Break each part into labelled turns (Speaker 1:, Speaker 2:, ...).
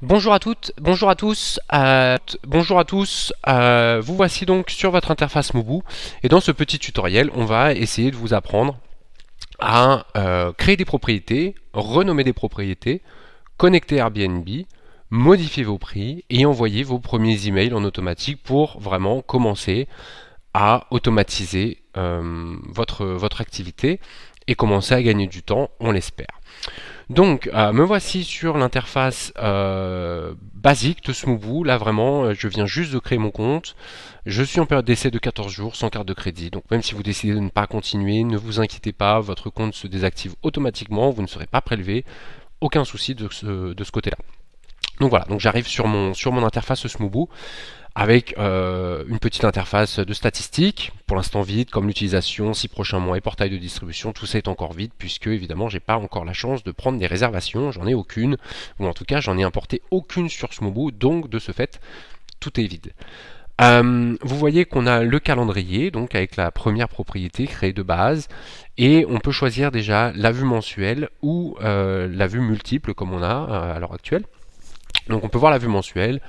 Speaker 1: Bonjour à toutes, bonjour à tous, bonjour à tous, vous voici donc sur votre interface Mobu et dans ce petit tutoriel on va essayer de vous apprendre à euh, créer des propriétés, renommer des propriétés, connecter Airbnb, modifier vos prix et envoyer vos premiers emails en automatique pour vraiment commencer à automatiser euh, votre, votre activité commencer à gagner du temps, on l'espère. Donc, euh, me voici sur l'interface euh, basique de Smoobu. Là, vraiment, euh, je viens juste de créer mon compte. Je suis en période d'essai de 14 jours, sans carte de crédit. Donc, même si vous décidez de ne pas continuer, ne vous inquiétez pas, votre compte se désactive automatiquement, vous ne serez pas prélevé. Aucun souci de ce, de ce côté-là. Donc voilà, donc j'arrive sur mon, sur mon interface Smoobu avec euh, une petite interface de statistiques, pour l'instant vide, comme l'utilisation, six prochains mois et portail de distribution, tout ça est encore vide, puisque évidemment j'ai pas encore la chance de prendre des réservations, j'en ai aucune, ou en tout cas j'en ai importé aucune sur Smobu, donc de ce fait, tout est vide. Euh, vous voyez qu'on a le calendrier, donc avec la première propriété créée de base, et on peut choisir déjà la vue mensuelle ou euh, la vue multiple comme on a à l'heure actuelle. Donc on peut voir la vue mensuelle,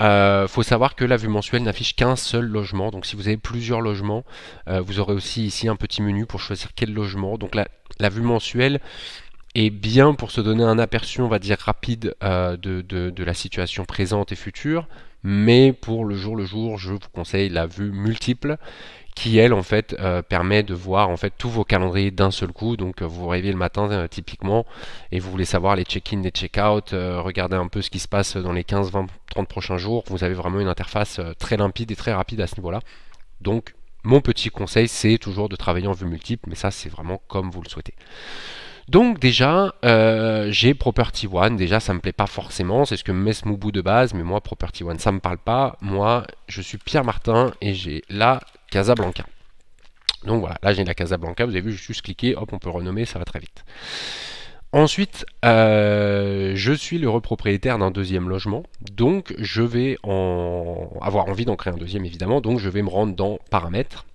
Speaker 1: euh, faut savoir que la vue mensuelle n'affiche qu'un seul logement. Donc si vous avez plusieurs logements, euh, vous aurez aussi ici un petit menu pour choisir quel logement. Donc la, vue mensuelle est bien pour se donner un aperçu, on va dire, rapide euh, de la situation présente et future. Mais pour le jour le jour, je vous conseille la vue multiple qui elle en fait euh, permet de voir en fait tous vos calendriers d'un seul coup. Donc euh, vous vous réveillez le matin euh, typiquement et vous voulez savoir les check-in, les check-out, regarder un peu ce qui se passe dans les 15, 20, 30 prochains jours. Vous avez vraiment une interface très limpide et très rapide à ce niveau-là. Donc mon petit conseil c'est toujours de travailler en vue multiple, mais ça c'est vraiment comme vous le souhaitez. Donc déjà, j'ai Property One, déjà ça me plaît pas forcément, c'est ce que me met ce Moubou de base, mais moi Property One ça me parle pas. Moi, je suis Pierre Martin et j'ai là Casablanca. Donc voilà, là j'ai la Casablanca, vous avez vu, juste cliquer, hop, on peut renommer, ça va très vite. Ensuite, euh, je suis le repropriétaire d'un deuxième logement, donc je vais en avoir envie d'en créer un deuxième évidemment, donc je vais me rendre dans paramètres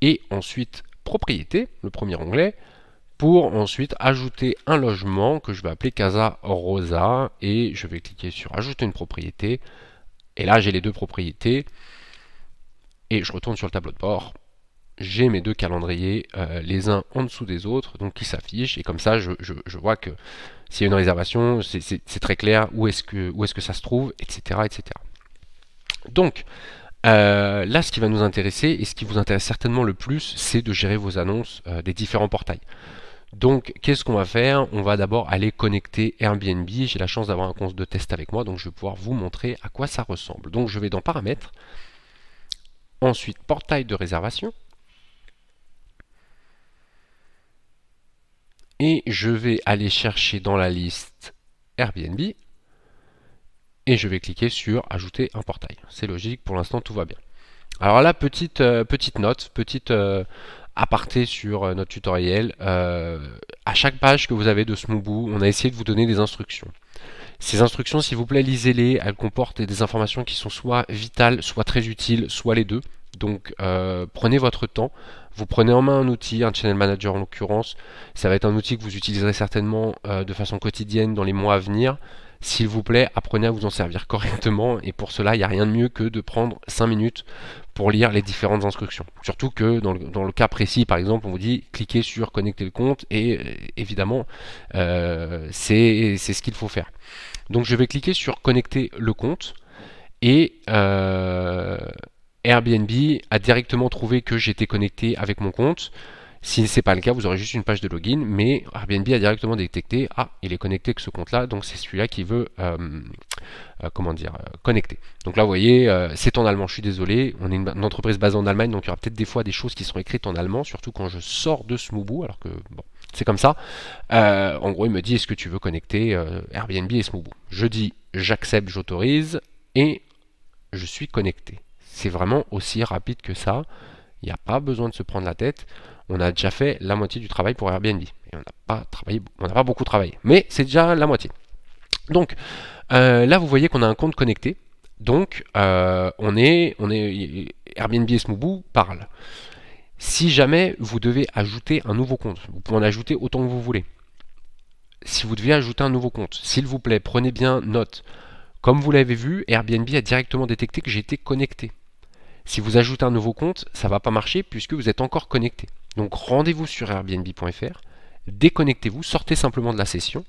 Speaker 1: et ensuite propriété, le premier onglet, pour ensuite ajouter un logement que je vais appeler Casa Rosa et je vais cliquer sur ajouter une propriété et là j'ai les deux propriétés et je retourne sur le tableau de bord, j'ai mes deux calendriers euh, les uns en dessous des autres, donc qui s'affichent, et comme ça je, vois que s'il y a une réservation, c'est très clair où est-ce que, est que ça se trouve, etc. etc. Donc, euh, là, ce qui va nous intéresser, et ce qui vous intéresse certainement le plus, c'est de gérer vos annonces euh, des différents portails. Donc, qu'est-ce qu'on va faire On va d'abord aller connecter Airbnb. J'ai la chance d'avoir un compte de test avec moi, donc je vais pouvoir vous montrer à quoi ça ressemble. Donc, je vais dans Paramètres, Ensuite, portail de réservation. Et je vais aller chercher dans la liste Airbnb. Et je vais cliquer sur ajouter un portail. C'est logique, pour l'instant tout va bien. Alors là, petite, euh, petite note, petite euh, aparté sur euh, notre tutoriel. à chaque page que vous avez de bout on a essayé de vous donner des instructions. Ces instructions, s'il vous plaît, lisez-les. Elles comportent des informations qui sont soit vitales, soit très utiles, soit les deux. Donc euh, prenez votre temps, vous prenez en main un outil, un channel manager en l'occurrence, ça va être un outil que vous utiliserez certainement euh, de façon quotidienne dans les mois à venir. S'il vous plaît, apprenez à vous en servir correctement et pour cela, il n'y a rien de mieux que de prendre 5 minutes pour lire les différentes instructions. Surtout que dans le, cas précis, par exemple, on vous dit cliquez sur connecter le compte et euh, évidemment, euh, c'est ce qu'il faut faire. Donc je vais cliquer sur connecter le compte et euh, Airbnb a directement trouvé que j'étais connecté avec mon compte. Si ce n'est pas le cas, vous aurez juste une page de login, mais Airbnb a directement détecté, ah, il est connecté que ce compte-là, donc c'est celui-là qui veut, euh, euh, comment dire, euh, connecter. Donc là, vous voyez, c'est en allemand, je suis désolé, on est une, entreprise basée en Allemagne, donc il y aura peut-être des fois des choses qui seront écrites en allemand, surtout quand je sors de Smoobu, alors que, bon, c'est comme ça. en gros, il me dit, est-ce que tu veux connecter Airbnb et Smoobu Je dis, j'accepte, j'autorise, et je suis connecté. C'est vraiment aussi rapide que ça. Il n'y a pas besoin de se prendre la tête on a déjà fait la moitié du travail pour Airbnb. Et on n'a pas travaillé, on n'a pas beaucoup travaillé, mais c'est déjà la moitié. Donc euh, là, vous voyez qu'on a un compte connecté. Donc euh, on est, on est Airbnb et Smooboo parlent. Si jamais vous devez ajouter un nouveau compte, vous pouvez en ajouter autant que vous voulez. Si vous devez ajouter un nouveau compte, s'il vous plaît, prenez bien note. Comme vous l'avez vu, Airbnb a directement détecté que j'étais connecté. Si vous ajoutez un nouveau compte, ça ne va pas marcher puisque vous êtes encore connecté. Donc rendez-vous sur airbnb.fr, déconnectez-vous, sortez simplement de la session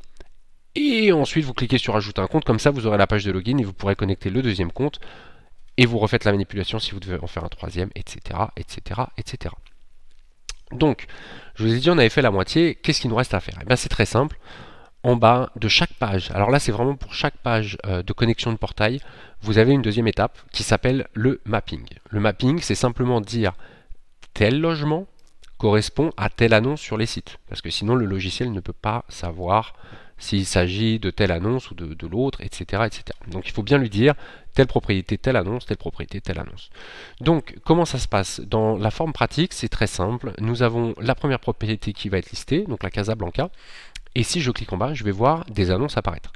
Speaker 1: et ensuite vous cliquez sur ajouter un compte, comme ça vous aurez la page de login et vous pourrez connecter le deuxième compte et vous refaites la manipulation si vous devez en faire un troisième, etc. etc. etc. Donc, je vous ai dit on avait fait la moitié, qu'est-ce qu'il nous reste à faire Eh bien c'est très simple, en bas de chaque page, alors là c'est vraiment pour chaque page euh, de connexion de portail, vous avez une deuxième étape qui s'appelle le mapping. Le mapping, c'est simplement dire tel logement correspond à telle annonce sur les sites, parce que sinon le logiciel ne peut pas savoir s'il s'agit de telle annonce ou de, l'autre, etc., etc. Donc il faut bien lui dire telle propriété, telle annonce, telle propriété, telle annonce. Donc comment ça se passe Dans la forme pratique, c'est très simple. Nous avons la première propriété qui va être listée, donc la Casablanca. Et si je clique en bas, je vais voir des annonces apparaître.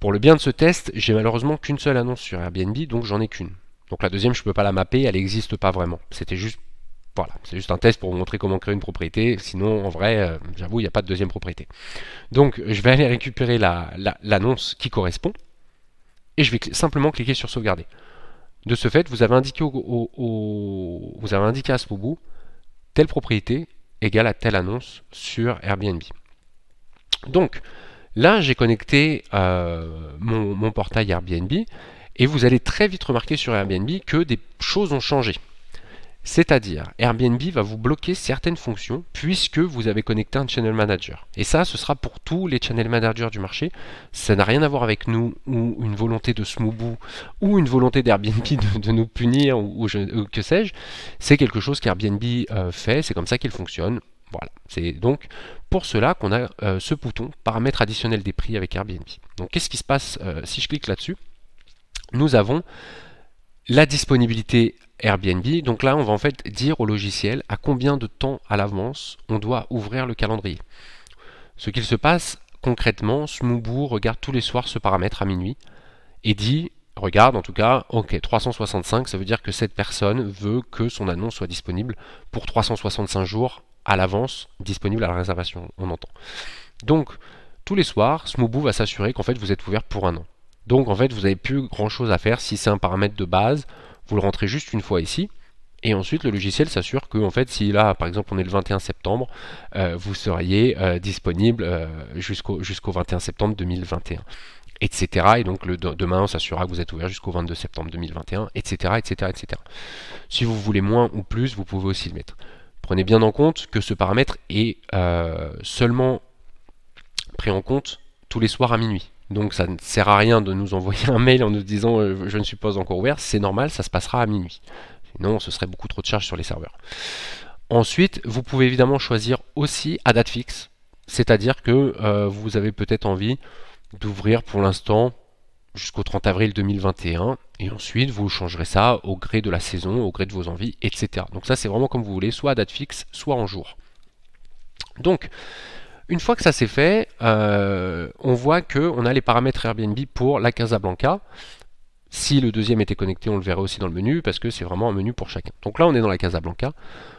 Speaker 1: Pour le bien de ce test, j'ai malheureusement qu'une seule annonce sur Airbnb, donc j'en ai qu'une. Donc la deuxième, je ne peux pas la mapper, elle n'existe pas vraiment. C'était juste voilà, c'est juste un test pour vous montrer comment créer une propriété. Sinon, en vrai, euh, j'avoue, il n'y a pas de deuxième propriété. Donc, je vais aller récupérer l'annonce qui correspond et je vais simplement cliquer sur sauvegarder. De ce fait, vous avez indiqué, vous avez indiqué à ce bout telle propriété égale à telle annonce sur Airbnb. Donc là, j'ai connecté euh, mon, portail Airbnb et vous allez très vite remarquer sur Airbnb que des choses ont changé. C'est-à-dire, Airbnb va vous bloquer certaines fonctions puisque vous avez connecté un channel manager. Et ça, ce sera pour tous les channel managers du marché. Ça n'a rien à voir avec nous ou une volonté de Smooboo ou une volonté d'Airbnb de, nous punir ou, que sais-je. C'est quelque chose qu'Airbnb euh, fait, c'est comme ça qu'il fonctionne. Voilà, c'est donc pour cela qu'on a euh, ce bouton paramètres additionnels des prix avec Airbnb. Donc qu'est-ce qui se passe euh, si je clique là-dessus Nous avons la disponibilité Airbnb. Donc là, on va en fait dire au logiciel à combien de temps à l'avance on doit ouvrir le calendrier. Ce qu'il se passe concrètement, smoubou regarde tous les soirs ce paramètre à minuit et dit regarde en tout cas, ok, 365, ça veut dire que cette personne veut que son annonce soit disponible pour 365 jours à l'avance disponible à la réservation, on entend. Donc, tous les soirs, Smooboo va s'assurer qu'en fait vous êtes ouvert pour un an. Donc en fait vous n'avez plus grand chose à faire si c'est un paramètre de base, vous le rentrez juste une fois ici. Et ensuite, le logiciel s'assure que, en fait, si là, par exemple, on est le 21 septembre, euh, vous seriez euh, disponible euh, jusqu'au jusqu'au 21 septembre 2021, etc. Et donc, le, demain, on s'assurera que vous êtes ouvert jusqu'au 22 septembre 2021, etc., etc., etc. Si vous voulez moins ou plus, vous pouvez aussi le mettre. Prenez bien en compte que ce paramètre est euh, seulement pris en compte tous les soirs à minuit. Donc ça ne sert à rien de nous envoyer un mail en nous disant euh, je ne suis pas encore ouvert, c'est normal, ça se passera à minuit. Sinon, ce serait beaucoup trop de charges sur les serveurs. Ensuite, vous pouvez évidemment choisir aussi à date fixe, c'est-à-dire que euh, vous avez peut-être envie d'ouvrir pour l'instant jusqu'au 30 avril 2021 et ensuite vous changerez ça au gré de la saison, au gré de vos envies, etc. Donc ça c'est vraiment comme vous voulez, soit à date fixe, soit en jour. Donc une fois que ça c'est fait, euh, on voit qu'on a les paramètres Airbnb pour la Casablanca. Si le deuxième était connecté, on le verrait aussi dans le menu parce que c'est vraiment un menu pour chacun. Donc là, on est dans la Casablanca.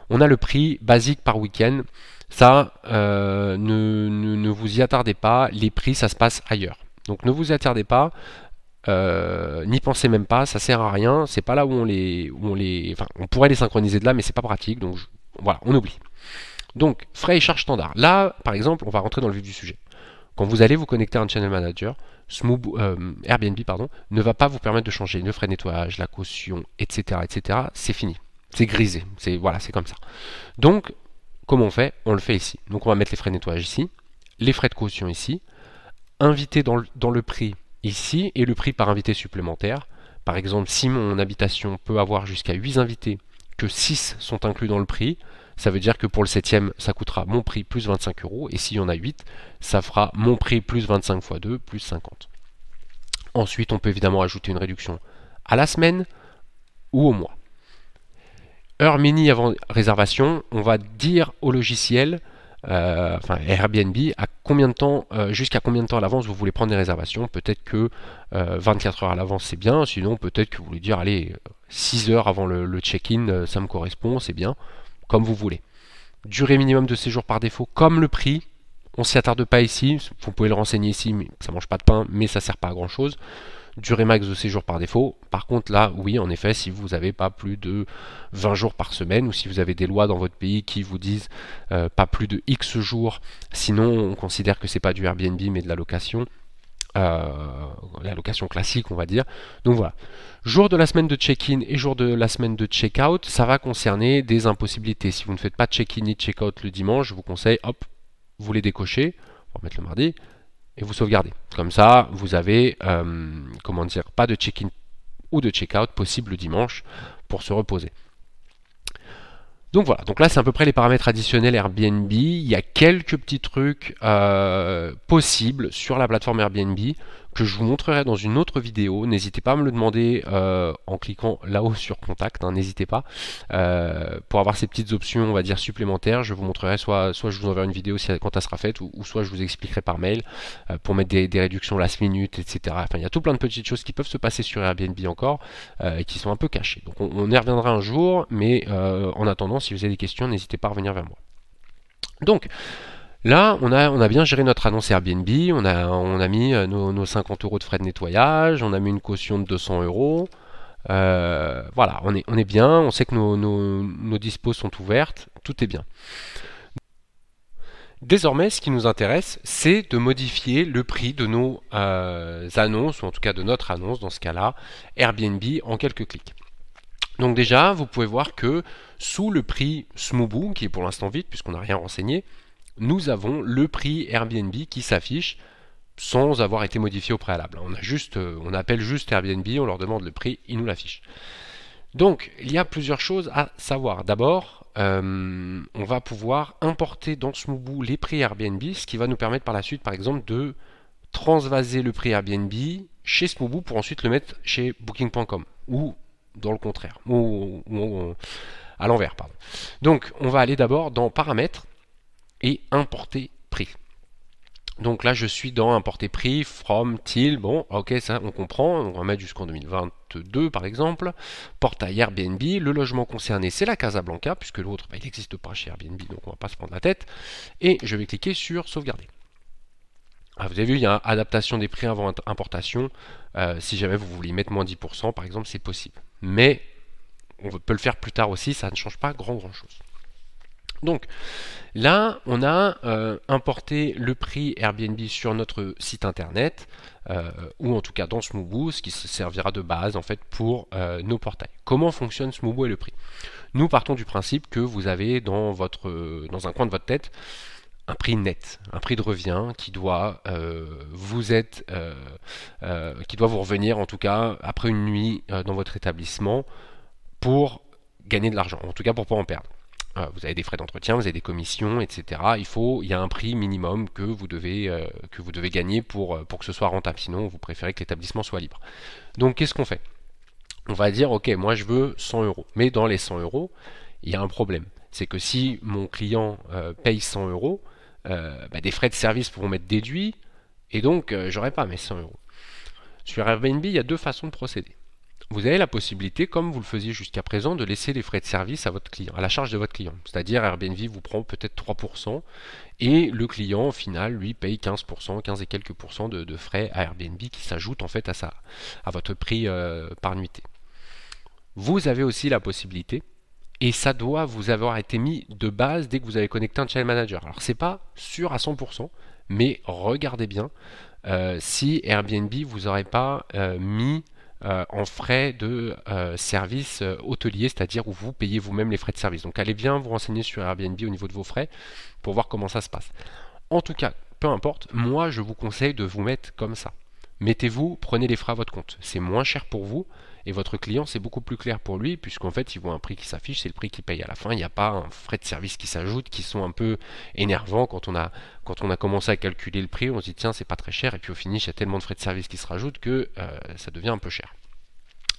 Speaker 1: On a le prix basique par week-end. Ça, euh, ne vous y attardez pas. Les prix, ça se passe ailleurs. Donc ne vous y attardez pas. Euh, n'y pensez même pas, ça sert à rien, c'est pas là où on les, on les, enfin, on pourrait les synchroniser de là, mais c'est pas pratique, donc voilà, on oublie. Donc frais et charges standard, Là, par exemple, on va rentrer dans le vif du sujet. Quand vous allez vous connecter à un channel manager, euh, Airbnb pardon, ne va pas vous permettre de changer le frais de nettoyage, la caution, etc., etc. C'est fini, c'est grisé, c'est voilà, c'est comme ça. Donc comment on fait On le fait ici. Donc on va mettre les frais de nettoyage ici, les frais de caution ici, inviter dans dans le prix ici et le prix par invité supplémentaire. Par exemple, si mon habitation peut avoir jusqu'à 8 invités, que 6 sont inclus dans le prix, ça veut dire que pour le 7 ça coûtera mon prix plus 25 euros, et s'il y en a 8, ça fera mon prix plus 25 x 2 plus 50. Ensuite, on peut évidemment ajouter une réduction à la semaine ou au mois. Heure mini avant réservation, on va dire au logiciel, euh, enfin Airbnb, à combien de temps, euh, jusqu'à combien de temps à l'avance vous voulez prendre des réservations. Peut-être que 24 euh, heures à l'avance c'est bien, sinon peut-être que vous voulez dire allez 6 euh, heures avant le, check-in, ça me correspond, c'est bien, comme vous voulez. Durée minimum de séjour par défaut, comme le prix, on s'y attarde pas ici, vous pouvez le renseigner ici, mais ça mange pas de pain, mais ça ne sert pas à grand chose durée max de séjour par défaut. Par contre là, oui, en effet, si vous n'avez pas plus de 20 jours par semaine ou si vous avez des lois dans votre pays qui vous disent euh, pas plus de X jours, sinon on considère que c'est pas du Airbnb mais de la location. Euh, la location classique, on va dire. Donc voilà. Jour de la semaine de check-in et jour de la semaine de check-out, ça va concerner des impossibilités. Si vous ne faites pas check-in ni check-out le dimanche, je vous conseille, hop, vous les décochez, on va mettre le mardi, et vous sauvegardez. Comme ça, vous avez, euh, comment dire, pas de check-in ou de check-out possible le dimanche pour se reposer. Donc voilà, donc là c'est à peu près les paramètres additionnels Airbnb. Il y a quelques petits trucs euh, possibles sur la plateforme Airbnb que je vous montrerai dans une autre vidéo. N'hésitez pas à me le demander euh, en cliquant là-haut sur contact, hein, n'hésitez pas. Euh, pour avoir ces petites options, on va dire supplémentaires, je vous montrerai soit, soit je vous enverrai une vidéo quand elle sera faite, ou, soit je vous expliquerai par mail euh, pour mettre des, des, réductions last minute, etc. Enfin, il y a tout plein de petites choses qui peuvent se passer sur Airbnb encore et qui sont un peu cachées. Donc on, on y reviendra un jour, mais en attendant, si vous avez des questions, n'hésitez pas à revenir vers moi. Donc, Là, on a, bien géré notre annonce Airbnb, on a, mis euh, nos, 50 euros de frais de nettoyage, on a mis une caution de 200 euros. Euh, voilà, on est, bien, on sait que nos, nos, dispos sont ouvertes, tout est bien. Désormais, ce qui nous intéresse, c'est de modifier le prix de nos euh, annonces, ou en tout cas de notre annonce, dans ce cas-là, Airbnb, en quelques clics. Donc déjà, vous pouvez voir que sous le prix Smoobu, qui est pour l'instant vide puisqu'on n'a rien renseigné, nous avons le prix Airbnb qui s'affiche sans avoir été modifié au préalable. Euh, on, appelle juste Airbnb, on leur demande le prix, ils nous l'affichent. Donc, il y a plusieurs choses à savoir. D'abord, euh, on va pouvoir importer dans smoubou les prix Airbnb, ce qui va nous permettre par la suite, par exemple, de transvaser le prix Airbnb chez smoubou pour ensuite le mettre chez Booking.com ou dans le contraire, à l'envers, pardon. Donc, on va aller d'abord dans Paramètres et importer prix. Donc là, je suis dans importer prix, from, till, bon, ok, ça on comprend, on va mettre jusqu'en 2022 par exemple, portail Airbnb, le logement concerné c'est la Casablanca, puisque l'autre, bah, il n'existe pas chez Airbnb, donc on ne va pas se prendre la tête, et je vais cliquer sur sauvegarder. Ah, vous avez vu, il y a adaptation des prix avant importation, euh, si jamais vous voulez mettre moins 10% par exemple, c'est possible. Mais on peut le faire plus tard aussi, ça ne change pas grand grand chose. Donc là, on a euh, importé le prix Airbnb sur notre site internet, euh, ou en tout cas dans Smoobu, ce qui se servira de base en fait pour euh, nos portails. Comment fonctionne Smoobu et le prix Nous partons du principe que vous avez dans, votre, dans un coin de votre tête un prix net, un prix de revient qui doit vous qui doit vous revenir en tout cas après une nuit dans votre établissement pour gagner de l'argent, en tout cas pour ne pas en perdre. Euh, vous avez des frais d'entretien, vous avez des commissions, etc. Il faut, il y a un prix minimum que vous devez, euh, que vous devez gagner pour, euh, pour que ce soit rentable. Sinon, vous préférez que l'établissement soit libre. Donc, qu'est-ce qu'on fait On va dire, ok, moi je veux 100 euros. Mais dans les 100 euros, il y a un problème. C'est que si mon client paye 100 euros, bah, des frais de service pourront m'être déduits et donc j'aurai pas mes 100 euros. Sur Airbnb, il y a deux façons de procéder vous avez la possibilité, comme vous le faisiez jusqu'à présent, de laisser les frais de service à votre client, à la charge de votre client. C'est-à-dire Airbnb vous prend peut-être 3% et le client au final lui paye 15%, 15 et quelques pourcents de, frais à Airbnb qui s'ajoutent en fait à, sa, à votre prix euh, par nuitée. Vous avez aussi la possibilité, et ça doit vous avoir été mis de base dès que vous avez connecté un channel manager. Alors c'est pas sûr à 100%, mais regardez bien euh, si Airbnb vous aurait pas euh, mis euh, en frais de euh, service euh, hôtelier, c'est-à-dire où vous payez vous-même les frais de service. Donc allez bien vous renseigner sur Airbnb au niveau de vos frais pour voir comment ça se passe. En tout cas, peu importe, moi je vous conseille de vous mettre comme ça. Mettez-vous, prenez les frais à votre compte. C'est moins cher pour vous, et votre client, c'est beaucoup plus clair pour lui, puisqu'en fait, il voit un prix qui s'affiche, c'est le prix qu'il paye à la fin. Il n'y a pas un frais de service qui s'ajoute, qui sont un peu énervants quand on a, quand on a commencé à calculer le prix. On se dit, tiens, c'est pas très cher. Et puis au finish, il y a tellement de frais de service qui se rajoutent que euh, ça devient un peu cher.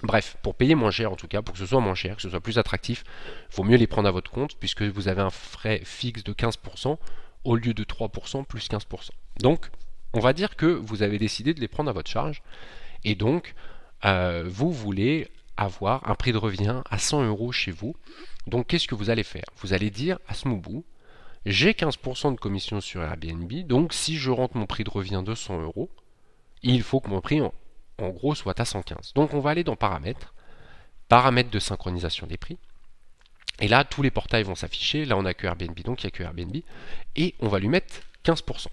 Speaker 1: Bref, pour payer moins cher en tout cas, pour que ce soit moins cher, que ce soit plus attractif, il vaut mieux les prendre à votre compte puisque vous avez un frais fixe de 15% au lieu de 3% plus 15%. Donc, on va dire que vous avez décidé de les prendre à votre charge et donc euh, vous voulez avoir un prix de revient à 100 euros chez vous. Donc qu'est-ce que vous allez faire Vous allez dire à Smooboo, j'ai 15% de commission sur Airbnb, donc si je rentre mon prix de revient de 100 euros, il faut que mon prix en, gros soit à 115. Donc on va aller dans paramètres, paramètres de synchronisation des prix. Et là, tous les portails vont s'afficher. Là, on n'a que Airbnb, donc il n'y a que Airbnb. Et on va lui mettre 15%.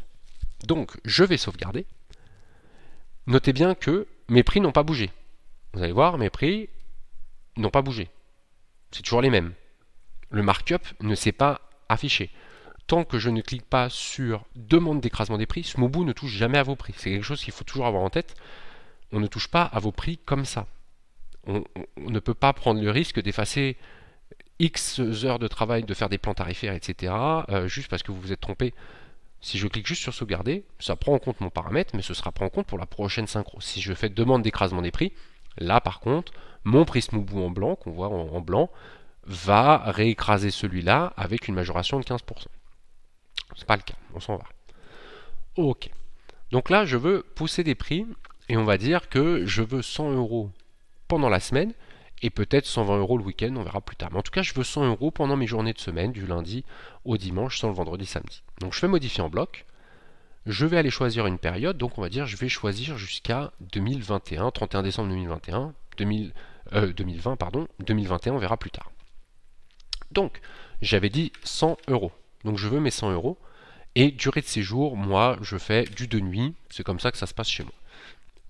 Speaker 1: Donc, je vais sauvegarder. Notez bien que mes prix n'ont pas bougé. Vous allez voir, mes prix n'ont pas bougé. C'est toujours les mêmes. Le markup ne s'est pas affiché. Tant que je ne clique pas sur demande d'écrasement des prix, Smobu ne touche jamais à vos prix. C'est quelque chose qu'il faut toujours avoir en tête. On ne touche pas à vos prix comme ça. On, ne peut pas prendre le risque d'effacer X heures de travail, de faire des plans tarifaires, etc. Euh, juste parce que vous vous êtes trompé si je clique juste sur sauvegarder, ça prend en compte mon paramètre, mais ce sera pris en compte pour la prochaine synchro. Si je fais demande d'écrasement des prix, là par contre, mon prisme au bout en blanc, qu'on voit en, blanc, va réécraser celui-là avec une majoration de 15%. n'est pas le cas, on s'en va. Ok. Donc là, je veux pousser des prix et on va dire que je veux 100 euros pendant la semaine et peut-être 120 euros le week-end, on verra plus tard. Mais en tout cas, je veux 100 euros pendant mes journées de semaine, du lundi au dimanche, sans le vendredi, samedi. Donc je fais modifier en bloc. Je vais aller choisir une période, donc on va dire je vais choisir jusqu'à 2021, 31 décembre 2021, 2020, euh, pardon, 2021, on verra plus tard. Donc, j'avais dit 100 euros. Donc je veux mes 100 euros. Et durée de séjour, moi, je fais du de nuit. C'est comme ça que ça se passe chez moi.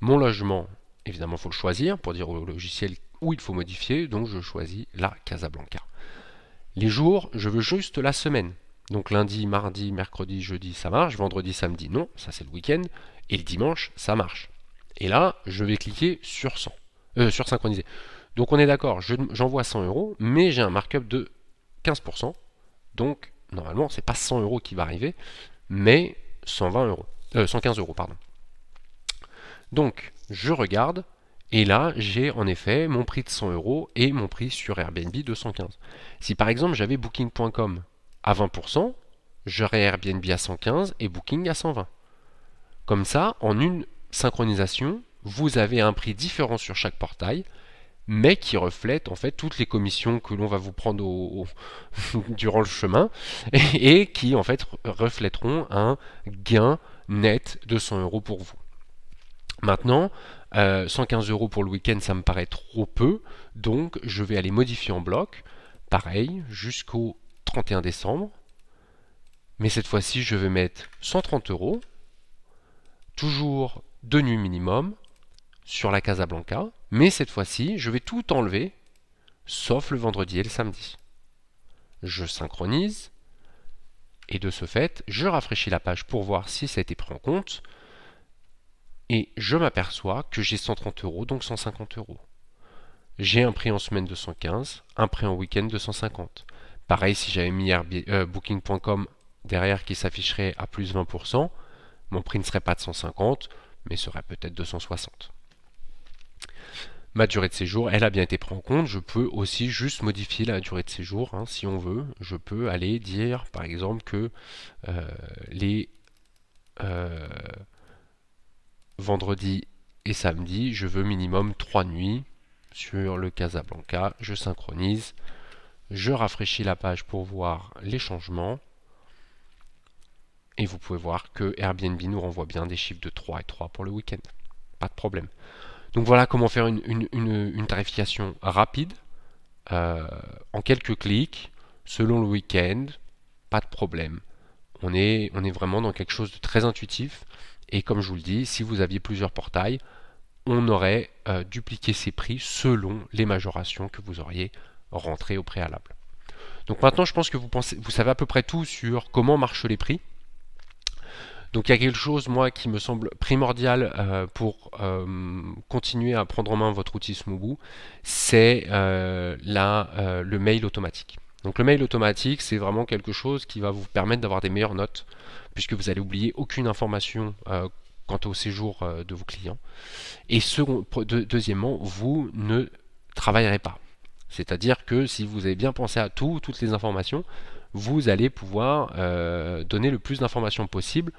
Speaker 1: Mon logement, évidemment, il faut le choisir pour dire au logiciel il faut modifier, donc je choisis la Casablanca. Les jours, je veux juste la semaine. Donc lundi, mardi, mercredi, jeudi, ça marche. Vendredi, samedi, non, ça c'est le week-end. Et le dimanche, ça marche. Et là, je vais cliquer sur 100, euh, sur synchroniser. Donc on est d'accord, j'envoie 100 euros, mais j'ai un markup de 15%. Donc normalement, c'est pas 100 euros qui va arriver, mais 120 euros, 115 euh, euros, pardon. Donc je regarde, et là, j'ai en effet mon prix de 100 euros et mon prix sur Airbnb de 115. Si par exemple j'avais booking.com à 20%, j'aurais Airbnb à 115 et Booking à 120. Comme ça, en une synchronisation, vous avez un prix différent sur chaque portail, mais qui reflète en fait toutes les commissions que l'on va vous prendre au, durant le chemin et, et, qui en fait reflèteront un gain net de 100 euros pour vous. Maintenant, 115 euh, euros pour le week-end, ça me paraît trop peu, donc je vais aller modifier en bloc, pareil, jusqu'au 31 décembre. Mais cette fois-ci, je vais mettre 130 euros, toujours deux nuits minimum, sur la Casablanca, mais cette fois-ci, je vais tout enlever, sauf le vendredi et le samedi. Je synchronise, et de ce fait, je rafraîchis la page pour voir si ça a été pris en compte et je m'aperçois que j'ai 130 euros, donc 150 euros. J'ai un prix en semaine de 115, un prix en week-end de 150. Pareil, si j'avais mis euh, Booking.com derrière qui s'afficherait à plus 20%, mon prix ne serait pas de 150, mais serait peut-être 260. Ma durée de séjour, elle a bien été prise en compte. Je peux aussi juste modifier la durée de séjour hein, si on veut. Je peux aller dire par exemple que euh, les euh, vendredi et samedi, je veux minimum 3 nuits sur le Casablanca, je synchronise, je rafraîchis la page pour voir les changements, et vous pouvez voir que Airbnb nous renvoie bien des chiffres de 3 et 3 pour le week-end, pas de problème. Donc voilà comment faire une, tarification rapide, euh, en quelques clics, selon le week-end, pas de problème. On est, on est vraiment dans quelque chose de très intuitif, et comme je vous le dis, si vous aviez plusieurs portails, on aurait euh, dupliqué ces prix selon les majorations que vous auriez rentrées au préalable. Donc maintenant, je pense que vous, pensez, vous savez à peu près tout sur comment marchent les prix. Donc il y a quelque chose, moi, qui me semble primordial euh, pour euh, continuer à prendre en main votre outil Smooboo, c'est le mail automatique. Donc le mail automatique, c'est vraiment quelque chose qui va vous permettre d'avoir des meilleures notes puisque vous allez oublier aucune information euh, quant au séjour euh, de vos clients. Et second, deuxièmement, vous ne travaillerez pas. C'est-à-dire que si vous avez bien pensé à tout, toutes les informations, vous allez pouvoir euh, donner le plus d'informations possible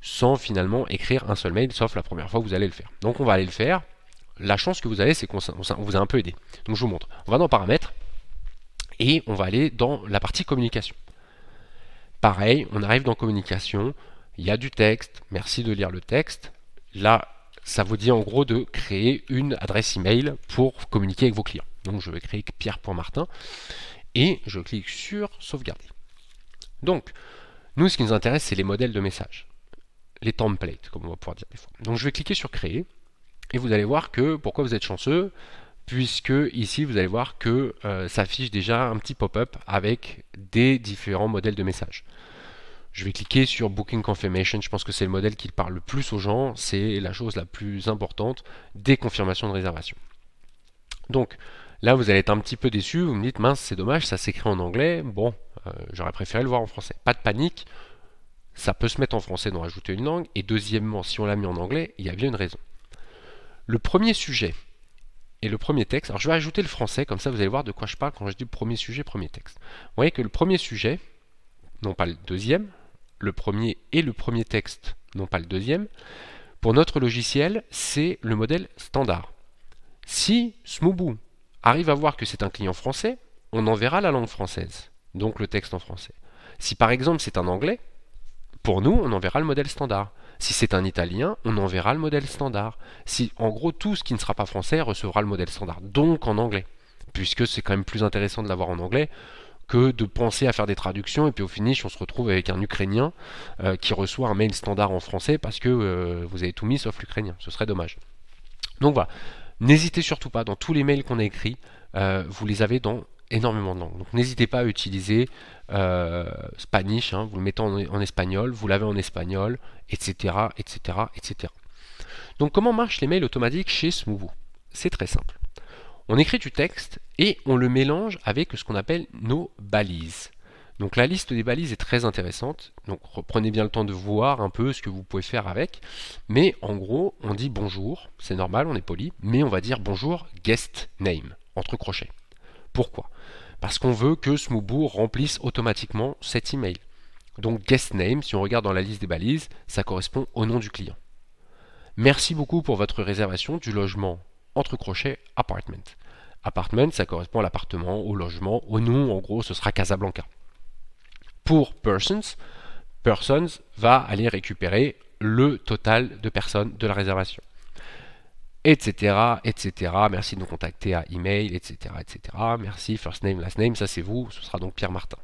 Speaker 1: sans finalement écrire un seul mail, sauf la première fois que vous allez le faire. Donc on va aller le faire. La chance que vous avez, c'est qu'on vous a un peu aidé. Donc je vous montre. On va dans paramètres et on va aller dans la partie communication. Pareil, on arrive dans communication, il y a du texte, merci de lire le texte. Là, ça vous dit en gros de créer une adresse email pour communiquer avec vos clients. Donc je vais créer pierre.martin et je clique sur sauvegarder. Donc, nous ce qui nous intéresse c'est les modèles de messages, les templates comme on va pouvoir dire des fois. Donc je vais cliquer sur créer et vous allez voir que pourquoi vous êtes chanceux, puisque ici vous allez voir que ça euh, affiche déjà un petit pop-up avec des différents modèles de messages. Je vais cliquer sur Booking Confirmation, je pense que c'est le modèle qui parle le plus aux gens, c'est la chose la plus importante des confirmations de réservation. Donc là vous allez être un petit peu déçu, vous me dites mince c'est dommage, ça s'écrit en anglais, bon euh, j'aurais préféré le voir en français. Pas de panique, ça peut se mettre en français donc rajouter une langue, et deuxièmement si on l'a mis en anglais, il y a bien une raison. Le premier sujet, et le premier texte. Alors je vais ajouter le français, comme ça vous allez voir de quoi je parle quand je dis premier sujet, premier texte. Vous voyez que le premier sujet, non pas le deuxième, le premier et le premier texte, non pas le deuxième, pour notre logiciel, c'est le modèle standard. Si Smubu arrive à voir que c'est un client français, on enverra la langue française, donc le texte en français. Si par exemple c'est un anglais, pour nous, on enverra le modèle standard. Si c'est un Italien, on enverra le modèle standard. Si, en gros, tout ce qui ne sera pas français recevra le modèle standard, donc en anglais, puisque c'est quand même plus intéressant de l'avoir en anglais que de penser à faire des traductions et puis au finish on se retrouve avec un Ukrainien euh, qui reçoit un mail standard en français parce que euh, vous avez tout mis sauf l'ukrainien. Ce serait dommage. Donc voilà, n'hésitez surtout pas, dans tous les mails qu'on a écrits, euh, vous les avez dans énormément de langues. Donc n'hésitez pas à utiliser euh, Spanish, hein. vous le mettez en, espagnol, vous l'avez en espagnol, etc., etc., etc. Donc comment marchent les mails automatiques chez Smoovo C'est très simple. On écrit du texte et on le mélange avec ce qu'on appelle nos balises. Donc la liste des balises est très intéressante, donc reprenez bien le temps de voir un peu ce que vous pouvez faire avec, mais en gros on dit bonjour, c'est normal, on est poli, mais on va dire bonjour guest name, entre crochets. Pourquoi Parce qu'on veut que Smoobourg remplisse automatiquement cet email. Donc guest name, si on regarde dans la liste des balises, ça correspond au nom du client. Merci beaucoup pour votre réservation du logement entre crochets apartment. Apartment, ça correspond à l'appartement, au logement, au nom, en gros, ce sera Casablanca. Pour persons, persons va aller récupérer le total de personnes de la réservation etc., etc. Merci de nous contacter à email, etc., etc. Merci, first name, last name, ça c'est vous, ce sera donc Pierre Martin.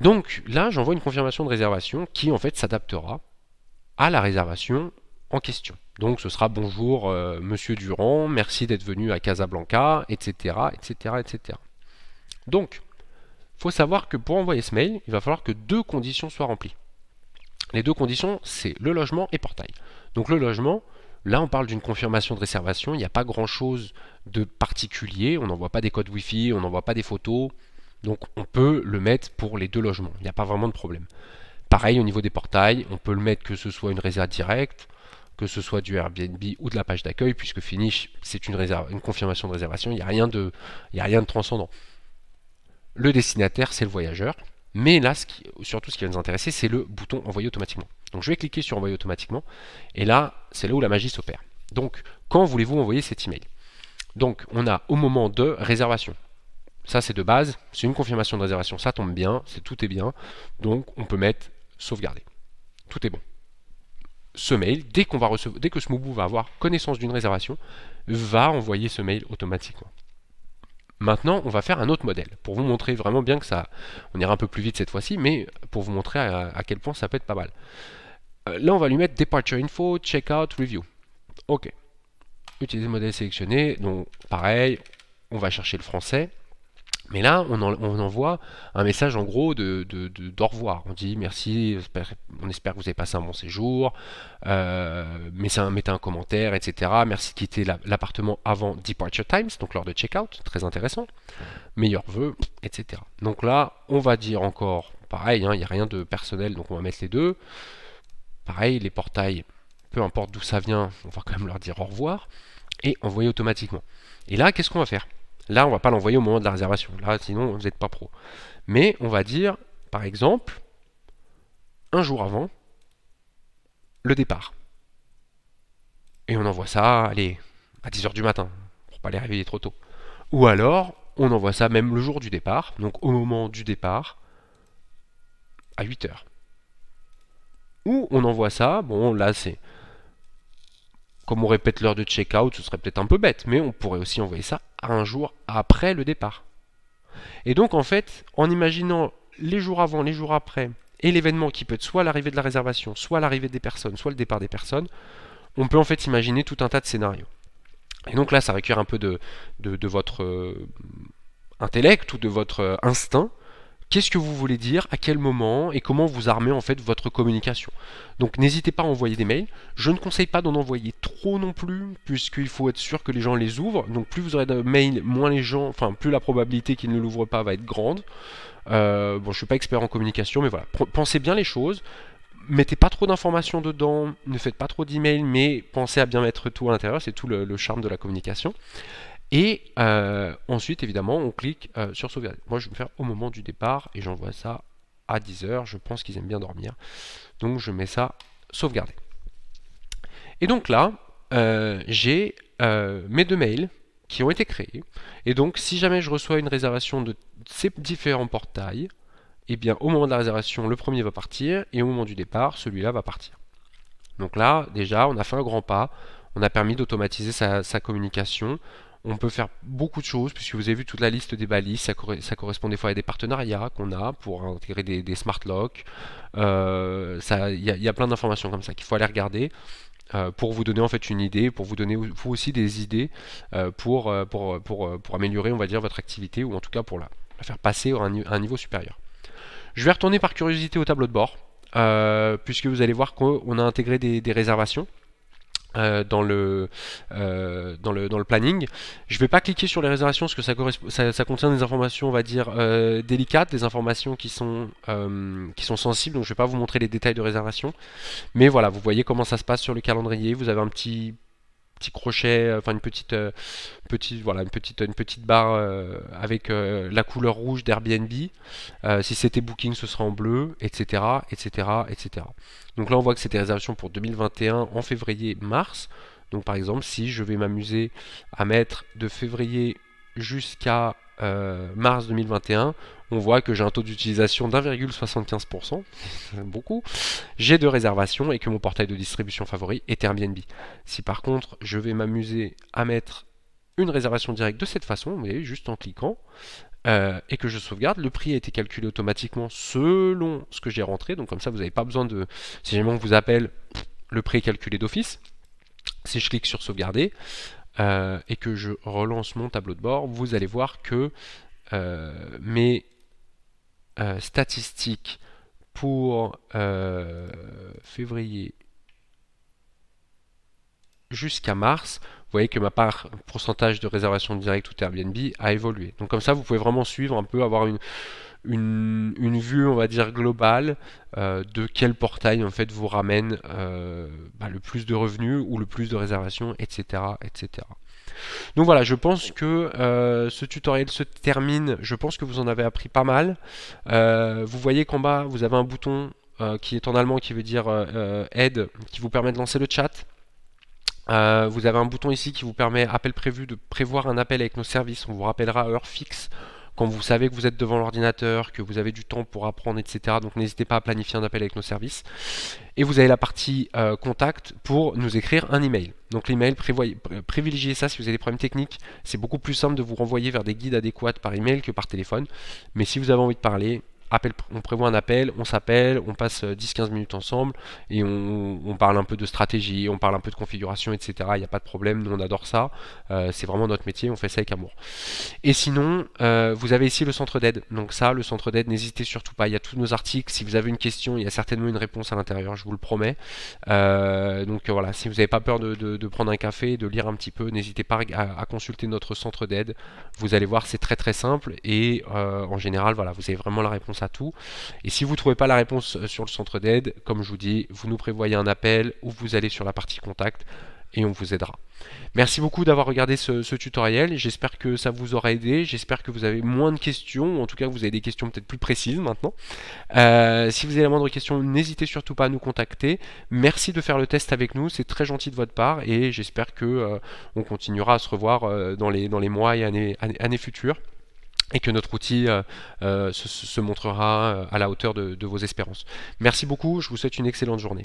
Speaker 1: Donc là, j'envoie une confirmation de réservation qui en fait s'adaptera à la réservation en question. Donc ce sera bonjour euh, Monsieur Durand, merci d'être venu à Casablanca, etc., etc., etc. Donc, faut savoir que pour envoyer ce mail, il va falloir que deux conditions soient remplies. Les deux conditions, c'est le logement et portail. Donc le logement, Là, on parle d'une confirmation de réservation. Il n'y a pas grand-chose de particulier. On n'envoie pas des codes Wi-Fi, on n'envoie pas des photos. Donc, on peut le mettre pour les deux logements. Il n'y a pas vraiment de problème. Pareil au niveau des portails, on peut le mettre que ce soit une réserve directe, que ce soit du Airbnb ou de la page d'accueil, puisque Finish, c'est une, une confirmation de réservation. Il n'y a, rien de, a rien de transcendant. Le destinataire, c'est le voyageur. Mais là, surtout, ce qui va nous intéresser, c'est le bouton envoyer automatiquement. Donc je vais cliquer sur envoyer automatiquement, et là, c'est là où la magie s'opère. Donc, quand voulez-vous envoyer cet email Donc, on a au moment de réservation. Ça, c'est de base, c'est une confirmation de réservation, ça tombe bien, c'est tout est bien. Donc, on peut mettre sauvegarder. Tout est bon. Ce mail, dès, qu'on va recevoir, dès que va avoir connaissance d'une réservation, va envoyer ce mail automatiquement. Maintenant, on va faire un autre modèle pour vous montrer vraiment bien que ça. On ira un peu plus vite cette fois-ci, mais pour vous montrer à quel point ça peut être pas mal. Euh, là, on va lui mettre Departure Info, Checkout, Review. OK. Utiliser le modèle sélectionné. Donc, pareil, on va chercher le français. Mais là, on, envoie un message en gros de, de, d'au revoir. On dit merci, on espère que vous avez passé un bon séjour, euh, mettez, un, commentaire, etc. Merci de quitter l'appartement avant Departure Times, donc lors de Checkout », très intéressant. Meilleurs vœux, etc. Donc là, on va dire encore pareil, hein, il n'y a rien de personnel, donc on va mettre les deux. Pareil, les portails, peu importe d'où ça vient, on va quand même leur dire au revoir et envoyer automatiquement. Et là, qu'est-ce qu'on va faire Là, on va pas l'envoyer au moment de la réservation. Là, sinon, vous n'êtes pas pro. Mais on va dire, par exemple, un jour avant le départ. Et on envoie ça, allez, à 10h du matin, pour pas les réveiller trop tôt. Ou alors, on envoie ça même le jour du départ, donc au moment du départ, à 8h. Ou on envoie ça, bon là c'est... Comme on répète l'heure de check-out, ce serait peut-être un peu bête, mais on pourrait aussi envoyer ça un jour après le départ. Et donc en fait, en imaginant les jours avant, les jours après, et l'événement qui peut être soit l'arrivée de la réservation, soit l'arrivée des personnes, soit le départ des personnes, on peut en fait imaginer tout un tas de scénarios. Et donc là, ça requiert un peu de, votre euh, intellect ou de votre euh, instinct qu'est-ce que vous voulez dire, à quel moment et comment vous armez en fait votre communication. Donc n'hésitez pas à envoyer des mails. Je ne conseille pas d'en envoyer trop non plus, puisqu'il faut être sûr que les gens les ouvrent. Donc plus vous aurez de mails, moins les gens, enfin plus la probabilité qu'ils ne l'ouvrent pas va être grande. Euh, bon, je suis pas expert en communication, mais voilà, pensez bien les choses. Mettez pas trop d'informations dedans, ne faites pas trop d'emails, mais pensez à bien mettre tout à l'intérieur, c'est tout le charme de la communication. Et euh, ensuite, évidemment, on clique euh, sur sauvegarder. Moi, je vais me faire au moment du départ et j'envoie ça à 10h. Je pense qu'ils aiment bien dormir. Donc, je mets ça sauvegarder. Et donc là, euh, j'ai mes deux mails qui ont été créés. Et donc, si jamais je reçois une réservation de ces différents portails, eh bien, au moment de la réservation, le premier va partir et au moment du départ, celui-là va partir. Donc là, déjà, on a fait un grand pas. On a permis d'automatiser sa communication. On peut faire beaucoup de choses, puisque vous avez vu toute la liste des balises, ça, correspond des fois à des partenariats qu'on a pour intégrer des, smart locks. Euh, il y, a plein d'informations comme ça qu'il faut aller regarder euh, pour vous donner en fait une idée, pour vous donner aussi des idées euh, pour, pour, pour, améliorer, on va dire, votre activité, ou en tout cas pour la, faire passer à un, niveau supérieur. Je vais retourner par curiosité au tableau de bord. puisque vous allez voir qu'on a intégré des réservations. Euh, dans, le, euh, dans, le, dans le planning. Je ne vais pas cliquer sur les réservations parce que ça, ça contient des informations, on va dire, euh, délicates, des informations qui sont, qui sont sensibles, donc je ne vais pas vous montrer les détails de réservation. Mais voilà, vous voyez comment ça se passe sur le calendrier, vous avez un petit petit crochet, euh, enfin une petite, euh, petite, voilà, une petite, une petite barre euh, avec la couleur rouge d'Airbnb. si c'était Booking, ce sera en bleu, etc., etc., etc. Donc là, on voit que c'était réservation pour 2021 en février, mars. Donc par exemple, si je vais m'amuser à mettre de février jusqu'à mars 2021, on voit que j'ai un taux d'utilisation d'1,75%, beaucoup, j'ai deux réservations et que mon portail de distribution favori est Airbnb. Si par contre je vais m'amuser à mettre une réservation directe de cette façon, vous voyez, juste en cliquant, euh, et que je sauvegarde, le prix a été calculé automatiquement selon ce que j'ai rentré, donc comme ça vous n'avez pas besoin de, si jamais on vous appelle, le prix est calculé d'office. Si je clique sur sauvegarder euh, et que je relance mon tableau de bord, vous allez voir que euh, mes euh, statistiques pour euh, février jusqu'à mars, vous voyez que ma part pourcentage de réservation directe ou Airbnb a évolué. Donc comme ça, vous pouvez vraiment suivre un peu, avoir une, une, vue, on va dire, globale euh, de quel portail en fait vous ramène bah, le plus de revenus ou le plus de réservations, etc. etc. Donc voilà, je pense que euh, ce tutoriel se termine. Je pense que vous en avez appris pas mal. Euh, vous voyez qu'en bas, vous avez un bouton euh, qui est en allemand, qui veut dire aide, qui vous permet de lancer le chat. vous avez un bouton ici qui vous permet, appel prévu, de prévoir un appel avec nos services. On vous rappellera à heure fixe quand vous savez que vous êtes devant l'ordinateur, que vous avez du temps pour apprendre, etc. Donc n'hésitez pas à planifier un appel avec nos services. Et vous avez la partie euh, contact pour nous écrire un email. Donc l'email, privilégiez ça si vous avez des problèmes techniques. C'est beaucoup plus simple de vous renvoyer vers des guides adéquats par email que par téléphone. Mais si vous avez envie de parler, on prévoit un appel, on s'appelle, on passe 10-15 euh, minutes ensemble et on, parle un peu de stratégie, on parle un peu de configuration, etc. Il n'y a pas de problème, nous on adore ça, euh, c'est vraiment notre métier, on fait ça avec amour. Et sinon, euh, vous avez ici le centre d'aide. Donc ça, le centre d'aide, n'hésitez surtout pas, il y a tous nos articles. Si vous avez une question, il y a certainement une réponse à l'intérieur, je vous le promets. donc voilà, si vous n'avez pas peur de, prendre un café, de lire un petit peu, n'hésitez pas à, à, consulter notre centre d'aide. Vous allez voir, c'est très très simple et en général, voilà, vous avez vraiment la réponse à tout. Et si vous ne trouvez pas la réponse euh, sur le centre d'aide, comme je vous dis, vous nous prévoyez un appel ou vous allez sur la partie contact et on vous aidera. Merci beaucoup d'avoir regardé ce, tutoriel, j'espère que ça vous aura aidé, j'espère que vous avez moins de questions, ou en tout cas que vous avez des questions peut-être plus précises maintenant. Euh, si vous avez la moindre question, n'hésitez surtout pas à nous contacter. Merci de faire le test avec nous, c'est très gentil de votre part, et j'espère que euh, on continuera à se revoir dans, les, mois et années futures et que notre outil euh, euh, se, montrera euh, à la hauteur de vos espérances. Merci beaucoup, je vous souhaite une excellente journée.